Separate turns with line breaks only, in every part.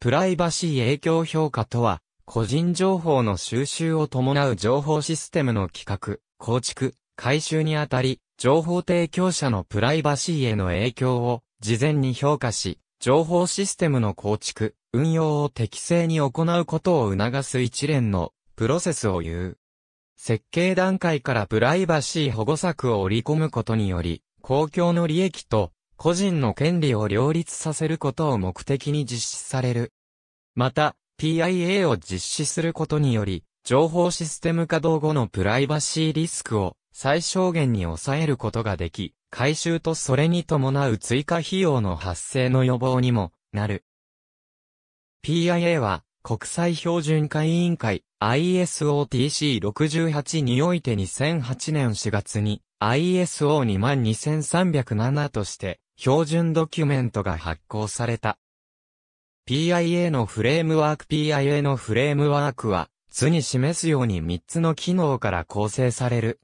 プライバシー影響評価とは、個人情報の収集を伴う情報システムの企画、構築、改修にあたり、情報提供者のプライバシーへの影響を事前に評価し、情報システムの構築、運用を適正に行うことを促す一連のプロセスを言う。設計段階からプライバシー保護策を織り込むことにより、公共の利益と個人の権利を両立させることを目的に実施される。また、PIA を実施することにより、情報システム稼働後のプライバシーリスクを最小限に抑えることができ、回収とそれに伴う追加費用の発生の予防にもなる。PIA は国際標準化委員会 ISOTC68 において2008年4月に ISO22307 として標準ドキュメントが発行された。PIA のフレームワーク PIA のフレームワークは図に示すように3つの機能から構成される。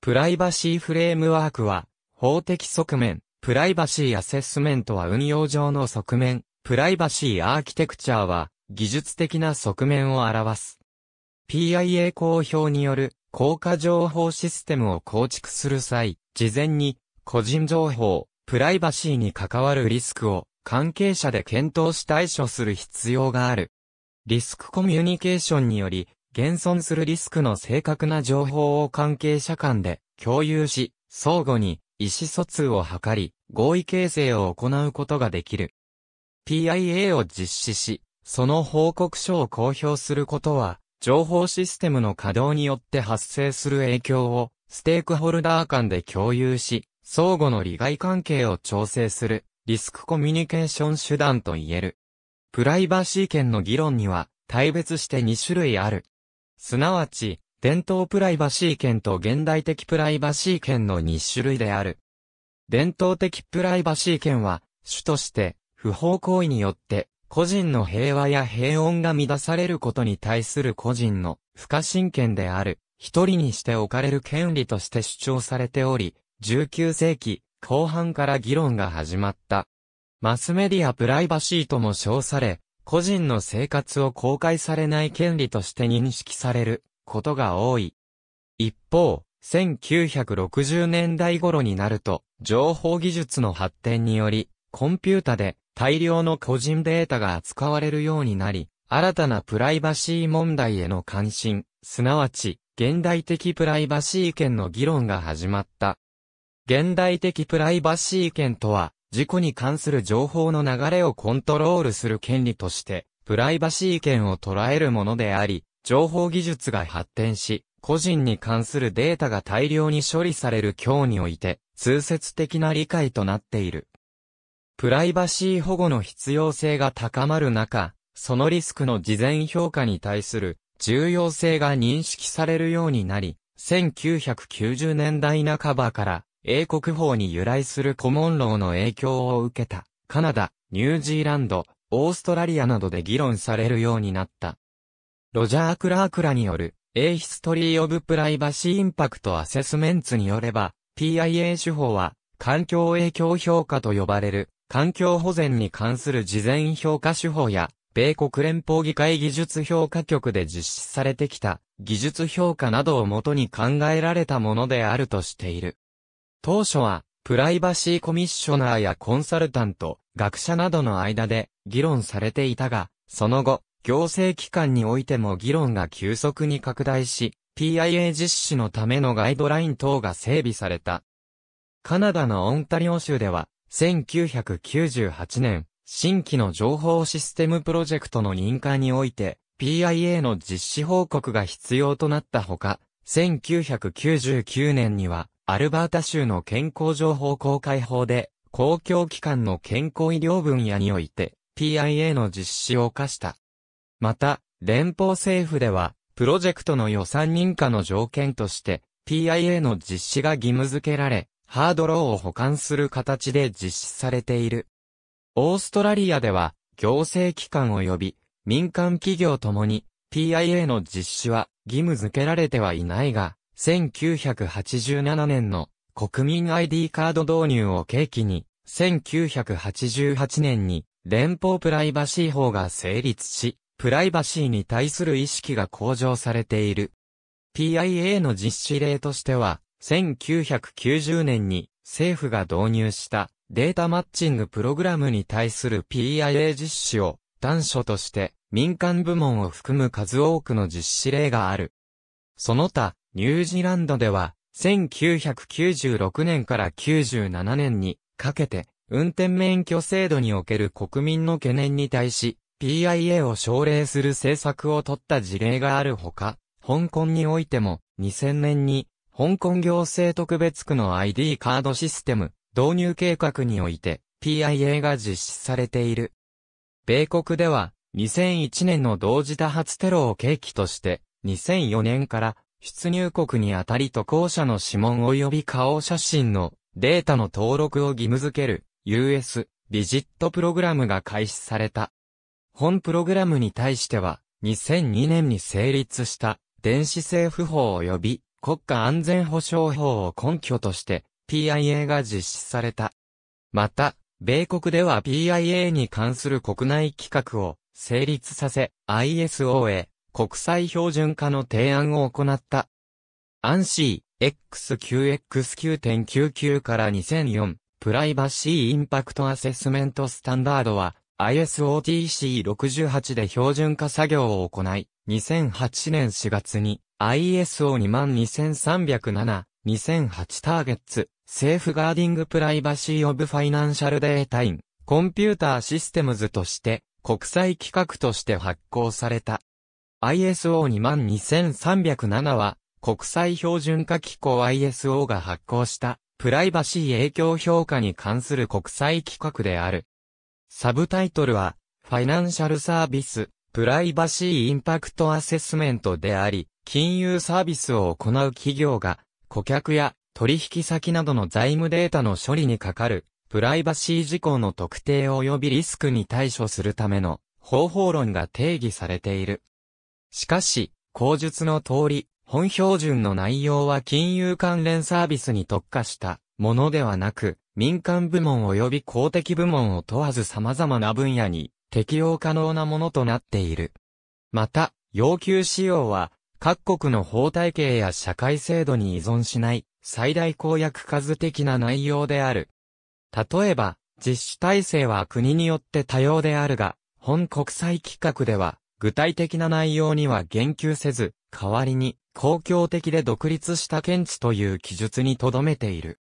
プライバシーフレームワークは法的側面、プライバシーアセスメントは運用上の側面、プライバシーアーキテクチャーは技術的な側面を表す。PIA 公表による効果情報システムを構築する際、事前に個人情報、プライバシーに関わるリスクを関係者で検討し対処する必要がある。リスクコミュニケーションにより、現存するリスクの正確な情報を関係者間で共有し、相互に意思疎通を図り、合意形成を行うことができる。PIA を実施し、その報告書を公表することは、情報システムの稼働によって発生する影響を、ステークホルダー間で共有し、相互の利害関係を調整するリスクコミュニケーション手段と言える。プライバシー権の議論には対別して2種類ある。すなわち、伝統プライバシー権と現代的プライバシー権の2種類である。伝統的プライバシー権は、主として、不法行為によって、個人の平和や平穏が乱されることに対する個人の不可侵権である、一人にして置かれる権利として主張されており、19世紀後半から議論が始まった。マスメディアプライバシーとも称され、個人の生活を公開されない権利として認識されることが多い。一方、1960年代頃になると、情報技術の発展により、コンピュータで大量の個人データが扱われるようになり、新たなプライバシー問題への関心、すなわち、現代的プライバシー権の議論が始まった。現代的プライバシー権とは、事故に関する情報の流れをコントロールする権利として、プライバシー権を捉えるものであり、情報技術が発展し、個人に関するデータが大量に処理される今日において、通説的な理解となっている。プライバシー保護の必要性が高まる中、そのリスクの事前評価に対する重要性が認識されるようになり、1990年代半ばから英国法に由来するコモンローの影響を受けた、カナダ、ニュージーランド、オーストラリアなどで議論されるようになった。ロジャー・クラークラによる、A History of Privacy Impact Assessments によれば、PIA 手法は、環境影響評価と呼ばれる、環境保全に関する事前評価手法や、米国連邦議会技術評価局で実施されてきた技術評価などをもとに考えられたものであるとしている。当初は、プライバシーコミッショナーやコンサルタント、学者などの間で議論されていたが、その後、行政機関においても議論が急速に拡大し、PIA 実施のためのガイドライン等が整備された。カナダのオンタリオ州では、1998年、新規の情報システムプロジェクトの認可において、PIA の実施報告が必要となったほか、1999年には、アルバータ州の健康情報公開法で、公共機関の健康医療分野において、PIA の実施を課した。また、連邦政府では、プロジェクトの予算認可の条件として、PIA の実施が義務付けられ、ハードローを保管する形で実施されている。オーストラリアでは、行政機関及び民間企業ともに、PIA の実施は義務付けられてはいないが、1987年の国民 ID カード導入を契機に、1988年に連邦プライバシー法が成立し、プライバシーに対する意識が向上されている。PIA の実施例としては、1990年に政府が導入したデータマッチングプログラムに対する PIA 実施を端緒として民間部門を含む数多くの実施例がある。その他、ニュージーランドでは、1996年から97年にかけて、運転免許制度における国民の懸念に対し、PIA を奨励する政策を取った事例があるほか、香港においても2000年に香港行政特別区の ID カードシステム導入計画において PIA が実施されている。米国では2001年の同時多発テロを契機として2004年から出入国にあたり渡航者の指紋及び顔写真のデータの登録を義務付ける US ビジットプログラムが開始された。本プログラムに対しては2002年に成立した電子政府法及び国家安全保障法を根拠として PIA が実施された。また、米国では PIA に関する国内規格を成立させ ISO へ国際標準化の提案を行った。アンー x q x 9 9 9から2004、プライバシーインパクトアセスメントスタンダードは、ISOTC68 で標準化作業を行い、2008年4月に ISO22307、2008ターゲッツ、セーフガーディングプライバシーオブファイナンシャルデータイン、コンピューターシステムズとして、国際規格として発行された。ISO22307 は、国際標準化機構 ISO が発行した、プライバシー影響評価に関する国際規格である。サブタイトルは、ファイナンシャルサービス、プライバシーインパクトアセスメントであり、金融サービスを行う企業が、顧客や取引先などの財務データの処理にかかる、プライバシー事項の特定及びリスクに対処するための方法論が定義されている。しかし、口述の通り、本標準の内容は金融関連サービスに特化したものではなく、民間部門及び公的部門を問わず様々な分野に適用可能なものとなっている。また、要求仕様は、各国の法体系や社会制度に依存しない最大公約数的な内容である。例えば、実施体制は国によって多様であるが、本国際規格では、具体的な内容には言及せず、代わりに公共的で独立した見地という記述に留めている。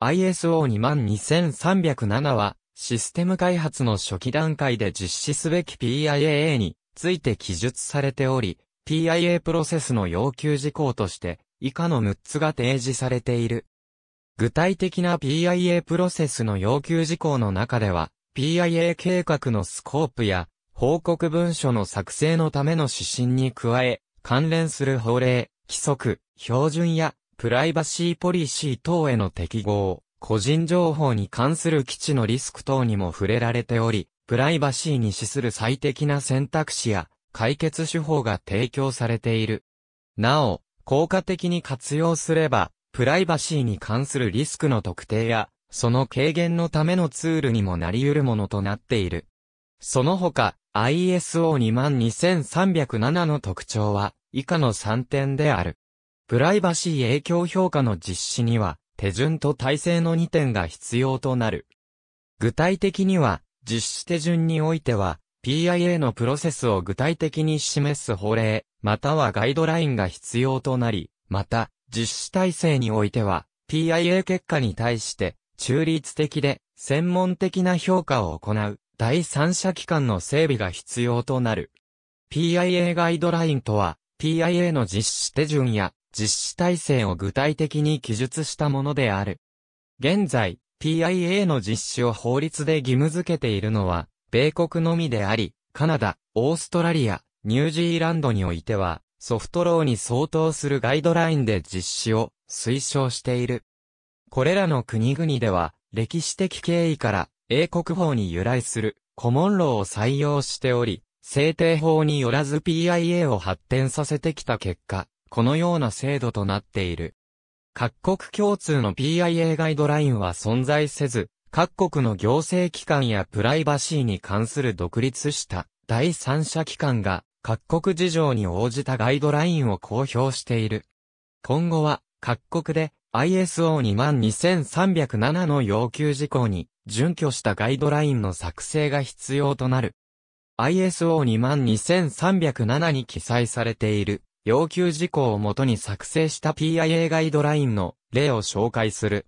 ISO22307 は、システム開発の初期段階で実施すべき PIAA について記述されており、PIA プロセスの要求事項として、以下の6つが提示されている。具体的な PIA プロセスの要求事項の中では、PIA 計画のスコープや報告文書の作成のための指針に加え、関連する法令、規則、標準や、プライバシーポリシー等への適合、個人情報に関する基地のリスク等にも触れられており、プライバシーに資する最適な選択肢や、解決手法が提供されている。なお、効果的に活用すれば、プライバシーに関するリスクの特定や、その軽減のためのツールにもなり得るものとなっている。その他、ISO22307 の特徴は以下の3点である。プライバシー影響評価の実施には手順と体制の2点が必要となる。具体的には実施手順においては PIA のプロセスを具体的に示す法令、またはガイドラインが必要となり、また、実施体制においては、PIA 結果に対して、中立的で、専門的な評価を行う第三者機関の整備が必要となる。PIA ガイドラインとは、PIA の実施手順や実施体制を具体的に記述したものである。現在、PIA の実施を法律で義務付けているのは、米国のみであり、カナダ、オーストラリア、ニュージーランドにおいては、ソフトローに相当するガイドラインで実施を推奨している。これらの国々では、歴史的経緯から英国法に由来するコモンローを採用しており、制定法によらず PIA を発展させてきた結果、このような制度となっている。各国共通の PIA ガイドラインは存在せず、各国の行政機関やプライバシーに関する独立した第三者機関が各国事情に応じたガイドラインを公表している。今後は各国で ISO22307 の要求事項に準拠したガイドラインの作成が必要となる。ISO22307 に記載されている要求事項をもとに作成した PIA ガイドラインの例を紹介する。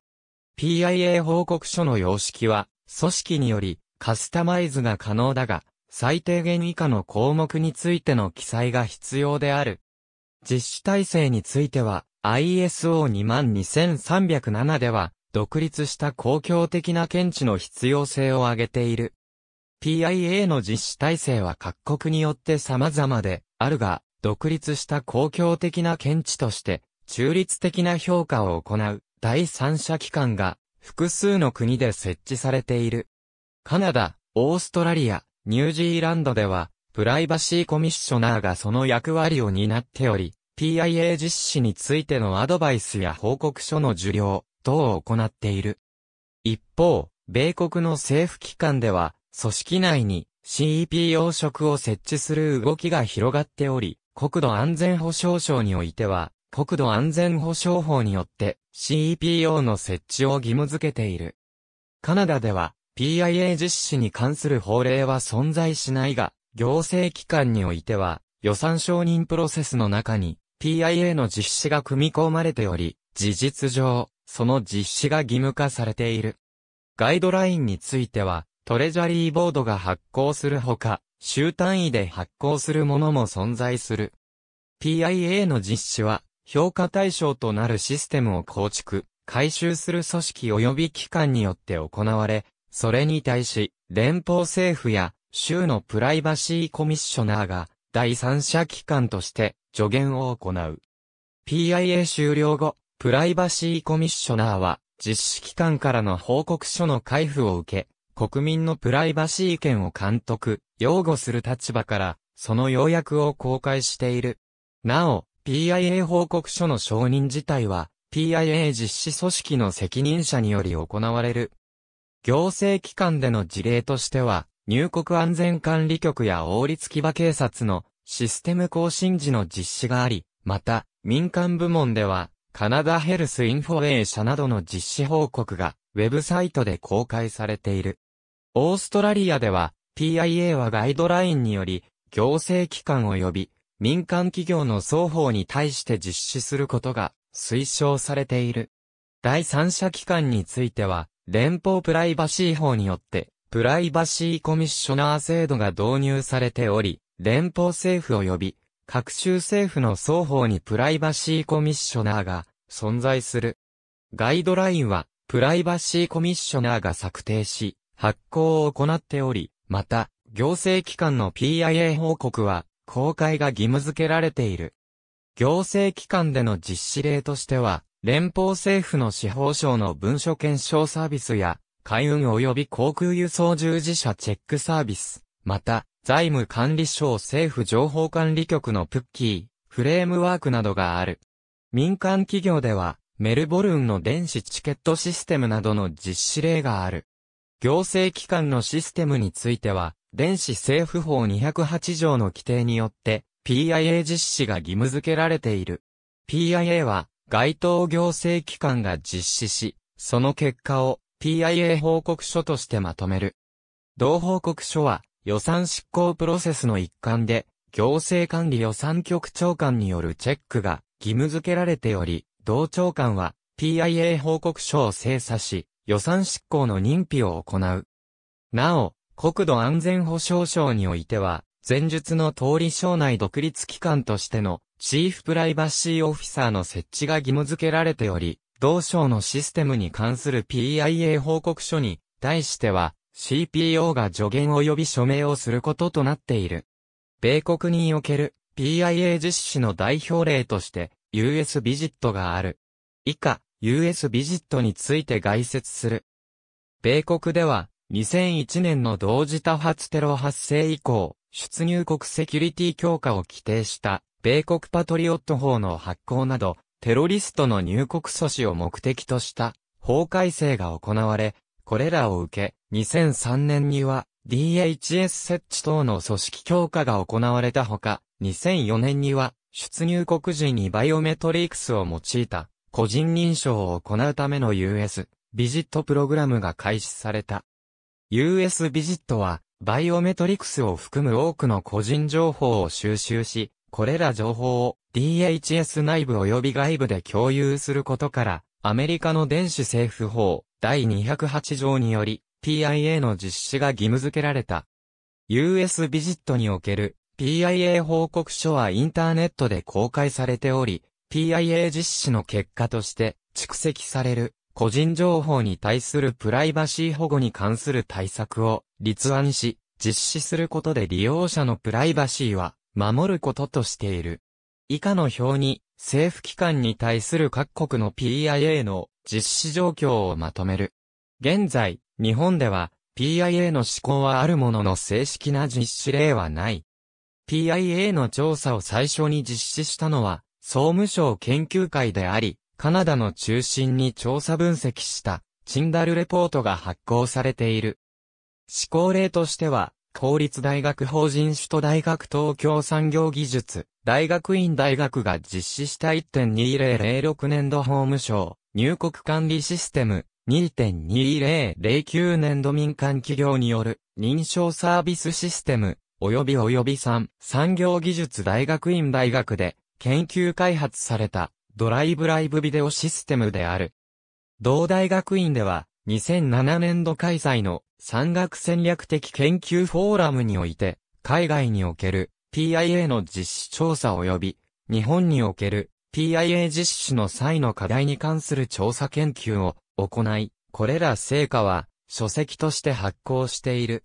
PIA 報告書の様式は組織によりカスタマイズが可能だが最低限以下の項目についての記載が必要である。実施体制については ISO22307 では独立した公共的な検知の必要性を挙げている。PIA の実施体制は各国によって様々であるが、独立した公共的な検知として、中立的な評価を行う第三者機関が複数の国で設置されている。カナダ、オーストラリア、ニュージーランドでは、プライバシーコミッショナーがその役割を担っており、PIA 実施についてのアドバイスや報告書の受領、等を行っている。一方、米国の政府機関では、組織内に CEPO 職を設置する動きが広がっており、国土安全保障省においては、国土安全保障法によって CEPO の設置を義務付けている。カナダでは PIA 実施に関する法令は存在しないが、行政機関においては予算承認プロセスの中に PIA の実施が組み込まれており、事実上その実施が義務化されている。ガイドラインについては、トレジャリーボードが発行するほか、週単位で発行するものも存在する。PIA の実施は、評価対象となるシステムを構築、回収する組織及び機関によって行われ、それに対し、連邦政府や州のプライバシーコミッショナーが第三者機関として助言を行う。PIA 終了後、プライバシーコミッショナーは、実施機関からの報告書の開付を受け、国民のプライバシー権を監督、擁護する立場から、その要約を公開している。なお、PIA 報告書の承認自体は、PIA 実施組織の責任者により行われる。行政機関での事例としては、入国安全管理局や王立騎馬警察のシステム更新時の実施があり、また、民間部門では、カナダヘルスインフォレー社などの実施報告が、ウェブサイトで公開されている。オーストラリアでは、PIA はガイドラインにより、行政機関及び民間企業の双方に対して実施することが推奨されている。第三者機関については、連邦プライバシー法によって、プライバシーコミッショナー制度が導入されており、連邦政府及び各州政府の双方にプライバシーコミッショナーが存在する。ガイドラインは、プライバシーコミッショナーが策定し、発行を行っており、また、行政機関の PIA 報告は、公開が義務付けられている。行政機関での実施例としては、連邦政府の司法省の文書検証サービスや、海運及び航空輸送従事者チェックサービス、また、財務管理省政府情報管理局のプッキー、フレームワークなどがある。民間企業では、メルボルンの電子チケットシステムなどの実施例がある。行政機関のシステムについては、電子政府法208条の規定によって、PIA 実施が義務付けられている。PIA は、該当行政機関が実施し、その結果を PIA 報告書としてまとめる。同報告書は、予算執行プロセスの一環で、行政管理予算局長官によるチェックが義務付けられており、同長官は PIA 報告書を精査し、予算執行の認否を行う。なお、国土安全保障省においては、前述の通り省内独立機関としてのチーフプライバシーオフィサーの設置が義務付けられており、同省のシステムに関する PIA 報告書に対しては、CPO が助言及び署名をすることとなっている。米国における PIA 実施の代表例として US ビジットがある。以下、US ビジットについて概説する。米国では2001年の同時多発テロ発生以降、出入国セキュリティ強化を規定した米国パトリオット法の発行など、テロリストの入国阻止を目的とした法改正が行われ、これらを受け、2003年には DHS 設置等の組織強化が行われたほか、2004年には出入国時にバイオメトリクスを用いた個人認証を行うための US ビジットプログラムが開始された。US ビジットはバイオメトリクスを含む多くの個人情報を収集し、これら情報を DHS 内部及び外部で共有することから、アメリカの電子政府法、第208条により、PIA の実施が義務付けられた。US ビジットにおける PIA 報告書はインターネットで公開されており、PIA 実施の結果として蓄積される個人情報に対するプライバシー保護に関する対策を立案し、実施することで利用者のプライバシーは守ることとしている。以下の表に政府機関に対する各国の PIA の実施状況をまとめる。現在、日本では PIA の施行はあるものの正式な実施例はない。PIA の調査を最初に実施したのは、総務省研究会であり、カナダの中心に調査分析した、チンダルレポートが発行されている。施行例としては、公立大学法人首都大学東京産業技術、大学院大学が実施した1.2006年度法務省、入国管理システム2.2009年度民間企業による認証サービスシステム及び及び3産業技術大学院大学で研究開発されたドライブライブビデオシステムである。同大学院では2007年度開催の産学戦略的研究フォーラムにおいて海外における PIA の実施調査及び日本における PIA 実施の際の課題に関する調査研究を行い、これら成果は書籍として発行している。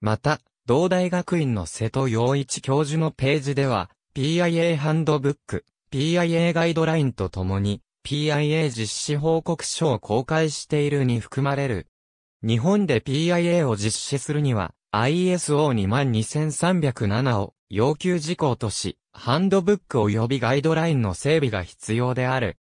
また、同大学院の瀬戸洋一教授のページでは、PIA ハンドブック、PIA ガイドラインとともに、PIA 実施報告書を公開しているに含まれる。日本で PIA を実施するには、ISO22307 を要求事項とし、ハンドブック及びガイドラインの整備が必要である。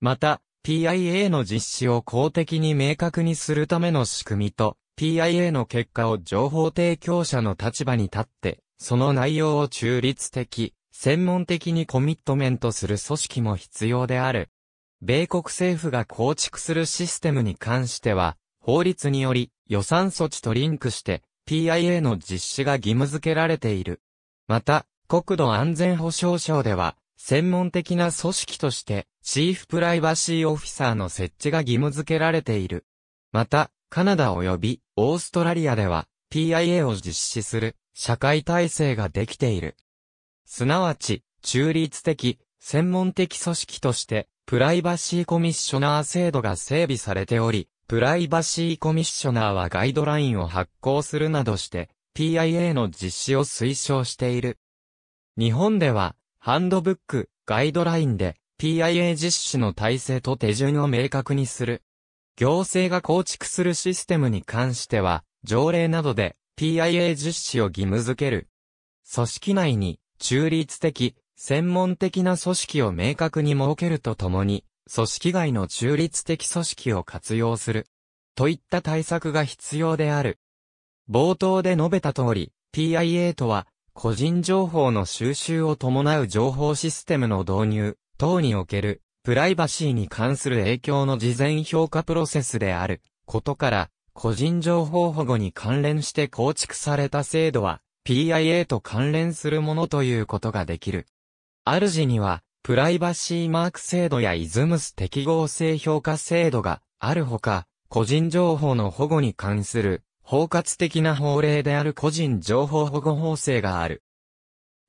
また、PIA の実施を公的に明確にするための仕組みと、PIA の結果を情報提供者の立場に立って、その内容を中立的、専門的にコミットメントする組織も必要である。米国政府が構築するシステムに関しては、法律により予算措置とリンクして PIA の実施が義務付けられている。また、国土安全保障省では、専門的な組織として、チーフプライバシーオフィサーの設置が義務付けられている。また、カナダ及びオーストラリアでは、PIA を実施する社会体制ができている。すなわち、中立的、専門的組織として、プライバシーコミッショナー制度が整備されており、プライバシーコミッショナーはガイドラインを発行するなどして、PIA の実施を推奨している。日本では、ハンドブック、ガイドラインで、PIA 実施の体制と手順を明確にする。行政が構築するシステムに関しては、条例などで PIA 実施を義務づける。組織内に中立的、専門的な組織を明確に設けるとともに、組織外の中立的組織を活用する。といった対策が必要である。冒頭で述べた通り、PIA とは、個人情報の収集を伴う情報システムの導入等におけるプライバシーに関する影響の事前評価プロセスであることから、個人情報保護に関連して構築された制度は PIA と関連するものということができる。主には、プライバシーマーク制度やイズムス適合性評価制度があるほか、個人情報の保護に関する包括的な法令である個人情報保護法制がある。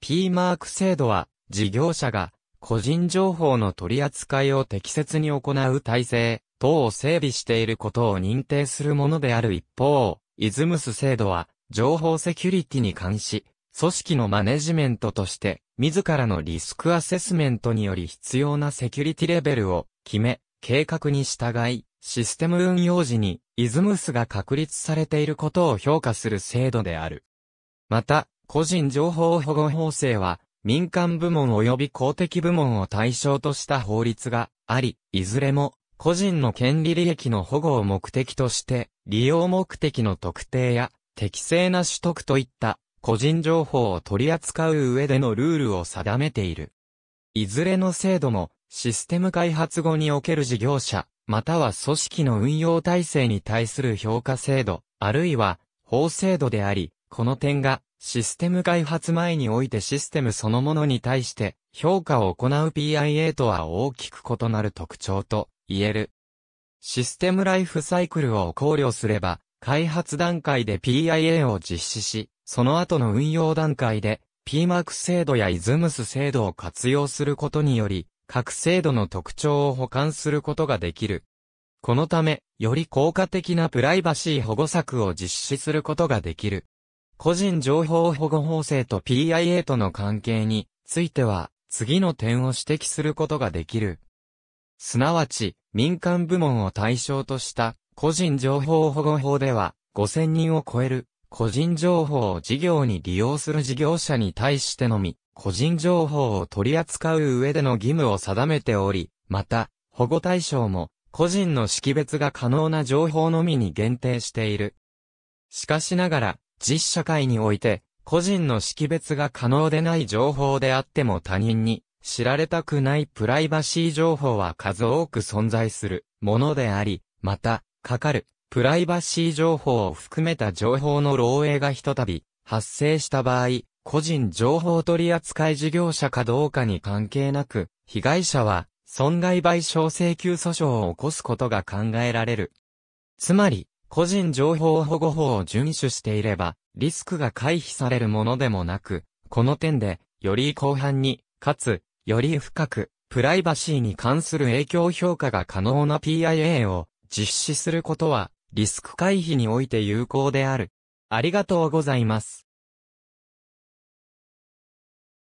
P マーク制度は、事業者が、個人情報の取り扱いを適切に行う体制等を整備していることを認定するものである一方、イズムス制度は、情報セキュリティに関し、組織のマネジメントとして、自らのリスクアセスメントにより必要なセキュリティレベルを決め、計画に従い、システム運用時にイズムスが確立されていることを評価する制度である。また、個人情報保護法制は、民間部門及び公的部門を対象とした法律があり、いずれも個人の権利利益の保護を目的として、利用目的の特定や適正な取得といった個人情報を取り扱う上でのルールを定めている。いずれの制度もシステム開発後における事業者、または組織の運用体制に対する評価制度、あるいは法制度であり、この点がシステム開発前においてシステムそのものに対して評価を行う PIA とは大きく異なる特徴と言える。システムライフサイクルを考慮すれば、開発段階で PIA を実施し、その後の運用段階で PMARC 制度や ISMS 制度を活用することにより、各制度の特徴を保管することができる。このため、より効果的なプライバシー保護策を実施することができる。個人情報保護法制と PIA との関係については、次の点を指摘することができる。すなわち、民間部門を対象とした個人情報保護法では、5000人を超える個人情報を事業に利用する事業者に対してのみ、個人情報を取り扱う上での義務を定めており、また、保護対象も、個人の識別が可能な情報のみに限定している。しかしながら、実社会において、個人の識別が可能でない情報であっても他人に知られたくないプライバシー情報は数多く存在するものであり、また、かかるプライバシー情報を含めた情報の漏洩がひとたび発生した場合、個人情報取扱事業者かどうかに関係なく、被害者は損害賠償請求訴訟を起こすことが考えられる。つまり、個人情報保護法を遵守していれば、リスクが回避されるものでもなく、この点で、より広範に、かつ、より深く、プライバシーに関する影響評価が可能な PIA を実施することは、リスク回避において有効である。ありがとうございます。